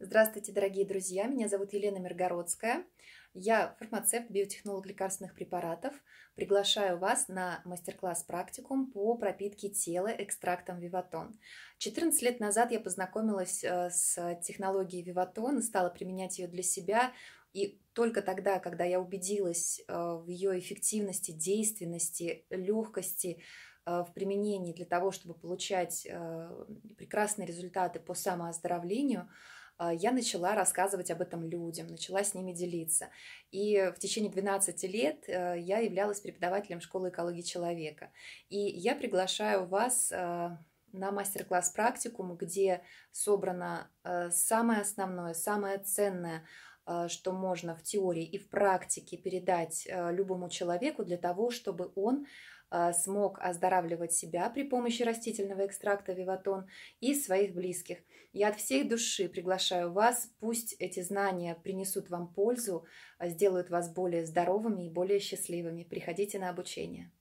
Здравствуйте, дорогие друзья! Меня зовут Елена Миргородская. Я фармацевт, биотехнолог лекарственных препаратов. Приглашаю вас на мастер-класс практикум по пропитке тела экстрактом Виватон. 14 лет назад я познакомилась э, с технологией Виватон и стала применять ее для себя. И только тогда, когда я убедилась э, в ее эффективности, действенности, легкости, э, в применении для того, чтобы получать прекрасные результаты по самооздоровлению – а, я начала рассказывать об этом людям, начала с ними делиться. И в течение 12 лет э, я являлась преподавателем школы экологии человека. И я приглашаю вас э, на мастер-класс практикум, где собрано э, самое основное, самое ценное Э, что можно в теории и в практике передать э, любому человеку для того, чтобы он э, смог оздоравливать себя при помощи растительного экстракта Виватон и своих близких. Я от всей души приглашаю вас, пусть эти знания принесут вам пользу, сделают вас более здоровыми и более счастливыми. Приходите на обучение.